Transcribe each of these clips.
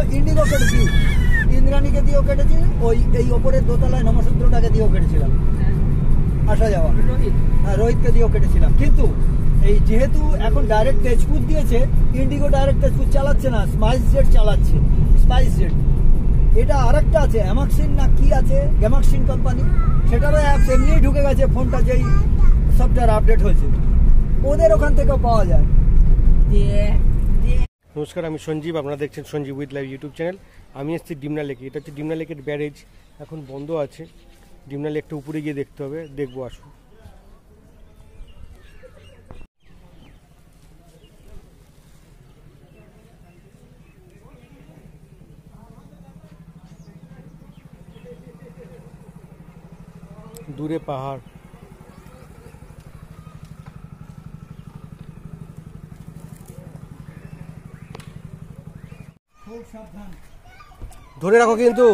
Indigo Indigo কেটেছি ইন্দ্রাণীকে দিয়েও কেটেছি ওই এই ওপরের দোতলায় নমসূত্রটাকে দিয়েও কেটেছিলাম আসা যাওয়া হ্যাঁ রোহিতকে দিয়েও কেটেছিলাম কিন্তু এই যেহেতু এখন ডাইরেক্ট তেজপুর দিয়েছে ইন্ডিগো ডাইরেক্ট তেজপুর চালাচ্ছে না স্পাইস জেট চালাচ্ছে স্পাইস জেট এটা আরেকটা আছে অ্যামাক্সিন না কি আছে গ্যামাক্সিন কোম্পানি সেটারও অ্যাপ এমনিই ঢুকে গেছে ফোনটা যেই সফটওয়্যার আপডেট হয়েছে ওদের ওখান থেকেও পাওয়া যায় দিয়ে নমস্কার আমি সঞ্জীব আপনারা দেখছেন Sanjeev with live YouTube channel আমি এসেছি ডিমনা লেকে এটা হচ্ছে ডিমনা লেকের ব্যারেজ এখন বন্ধ আছে ডিমনা লেকটা উপরে গিয়ে দেখতে হবে দেখবো আসুন দূরে পাহাড় ধরে রাখো কিন্তু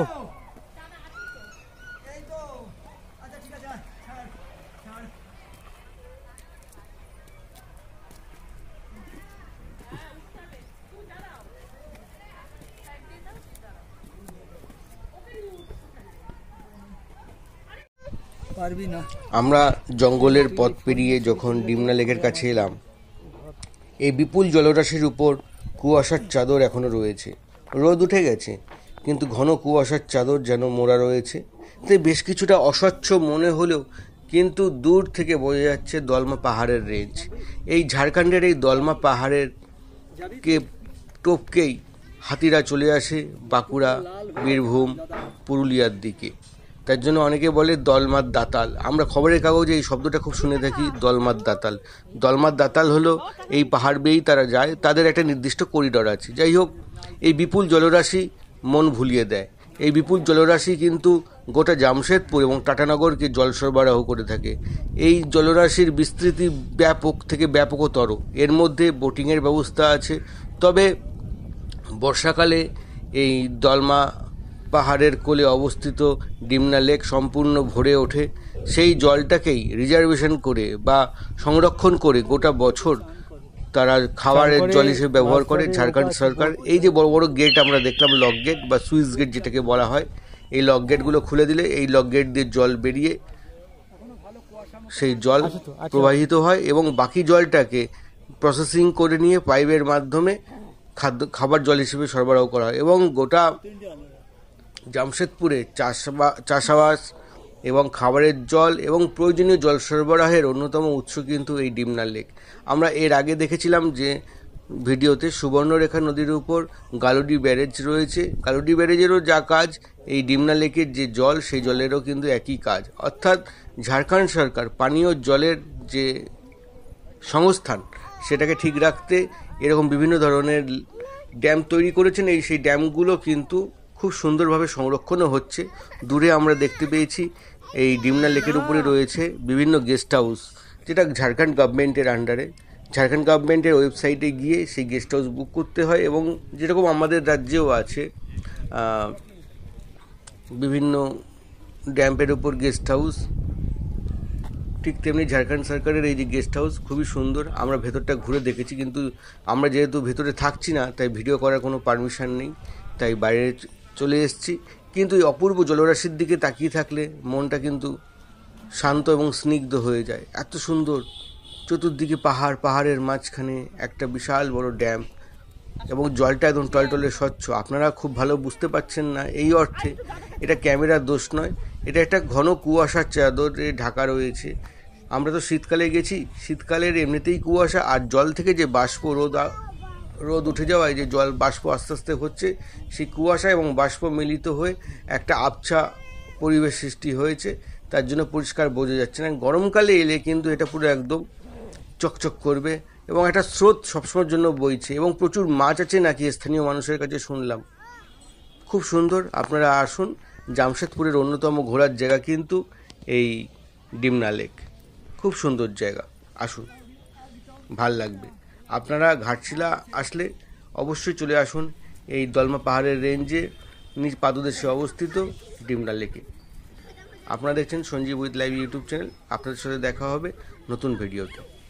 আমরা জঙ্গলের পথ পেরিয়ে যখন ডিমনা লেকের কাছে এলাম এই বিপুল জলরাশির উপর কুয়াশার চাদর এখনো রয়েছে রোদ উঠে গেছে কিন্তু ঘন কুয়াশার চাদর যেন মোড়া রয়েছে তাই বেশ কিছুটা অস্বচ্ছ মনে হলেও কিন্তু দূর থেকে বোঝা যাচ্ছে দলমা পাহাড়ের রেঞ্জ এই ঝাড়খণ্ডের এই দলমা পাহাড়ের কে টোপকেই হাতিরা চলে আসে বাঁকুড়া বীরভূম পুরুলিয়ার দিকে তার জন্য অনেকে বলে দলমার দাতাল আমরা খবরের কাগজে এই শব্দটা খুব শুনে থাকি দলমার দাতাল দলমার দাতাল হলো এই পাহাড় বেয়েই তারা যায় তাদের একটা নির্দিষ্ট করিডর আছে যাই হোক এই বিপুল জলরাশি মন ভুলিয়ে দেয় এই বিপুল জলরাশি কিন্তু গোটা জামশেদপুর এবং টাটানগরকে জল সরবরাহ করে থাকে এই জলরাশির বিস্তৃতি ব্যাপক থেকে ব্যাপকতর এর মধ্যে বোটিংয়ের ব্যবস্থা আছে তবে বর্ষাকালে এই দলমা পাহাড়ের কোলে অবস্থিত ডিমনা লেক সম্পূর্ণ ভরে ওঠে সেই জলটাকেই রিজার্ভেশন করে বা সংরক্ষণ করে গোটা বছর তারা খাবারের জল হিসেবে ব্যবহার করে ঝাড়খণ্ড সরকার এই যে বড় বড় গেট আমরা দেখলাম লক গেট বা সুইচ গেট যেটাকে বলা হয় এই লক গেটগুলো খুলে দিলে এই লক গেট দিয়ে জল বেরিয়ে সেই জল আচ্ছা আচ্ছা। প্রবাহিত হয় এবং বাকি জলটাকে প্রসেসিং করে নিয়ে পাইপের মাধ্যমে খাদ্য খাবার জল হিসেবে সরবরাহ করা হয় এবং গোটা জামশেদপুরে চাষবা চাষাবাস এবং খাবারের জল এবং প্রয়োজনীয় জল সরবরাহের অন্যতম উৎস কিন্তু এই ডিমনার লেক আমরা এর আগে দেখেছিলাম যে ভিডিওতে সুবর্ণরেখা নদীর উপর গালুডি ব্যারেজ রয়েছে গালুডি ব্যারেজেরও যা কাজ এই ডিমনা লেকের যে জল সেই জলেরও কিন্তু একই কাজ অর্থাৎ ঝাড়খণ্ড সরকার পানীয় জলের যে সংস্থান সেটাকে ঠিক রাখতে এরকম বিভিন্ন ধরনের ড্যাম তৈরি করেছেন এই সেই ড্যামগুলো কিন্তু খুব সুন্দরভাবে সংরক্ষণও হচ্ছে দূরে আমরা দেখতে পেয়েছি এই ডিমনা লেকের উপরে রয়েছে বিভিন্ন গেস্ট হাউস যেটা ঝাড়খণ্ড গভর্নমেন্টের আন্ডারে ঝাড়খণ্ড গভর্নমেন্টের ওয়েবসাইটে গিয়ে সেই গেস্ট হাউস বুক করতে হয় এবং যেরকম আমাদের রাজ্যেও আছে বিভিন্ন ড্যাম্পের ওপর গেস্ট হাউস ঠিক তেমনি ঝাড়খণ্ড সরকারের এই যে গেস্ট হাউস খুবই সুন্দর আমরা ভেতরটা ঘুরে দেখেছি কিন্তু আমরা যেহেতু ভেতরে থাকছি না তাই ভিডিও করার কোনো পারমিশন নেই তাই বাইরে চলে এসেছি কিন্তু এই অপূর্ব জলরাশির দিকে তাকিয়ে থাকলে মনটা কিন্তু শান্ত এবং স্নিগ্ধ হয়ে যায় এত সুন্দর চতুর্দিকে পাহাড় পাহাড়ের মাঝখানে একটা বিশাল বড় ড্যাম এবং জলটা একদম টলটলে স্বচ্ছ আপনারা খুব ভালো বুঝতে পারছেন না এই অর্থে এটা ক্যামেরার দোষ নয় এটা একটা ঘন কুয়াশার চাদরে ঢাকা রয়েছে আমরা তো শীতকালে গেছি শীতকালের এমনিতেই কুয়াশা আর জল থেকে যে বাষ্প রোদ রোদ উঠে যাওয়ায় যে জল বাষ্প আস্তে আস্তে হচ্ছে সেই কুয়াশা এবং বাষ্প মিলিত হয়ে একটা আবছা পরিবেশ সৃষ্টি হয়েছে তার জন্য পরিষ্কার বোঝা যাচ্ছে না গরমকালে এলে কিন্তু এটা পুরো একদম চকচক করবে এবং একটা স্রোত সবসময়ের জন্য বইছে এবং প্রচুর মাছ আছে নাকি স্থানীয় মানুষের কাছে শুনলাম খুব সুন্দর আপনারা আসুন জামশেদপুরের অন্যতম ঘোরার জায়গা কিন্তু এই ডিমনা লেক খুব সুন্দর জায়গা আসুন ভাল লাগবে আপনারা ঘাটশিলা আসলে অবশ্যই চলে আসুন এই দলমা পাহাড়ের রেঞ্জে নিজ পাদদেশে অবস্থিত ডিমডা লেকে আপনারা দেখছেন Sanjeev with live YouTube channel আপনাদের সাথে দেখা হবে নতুন ভিডিওতে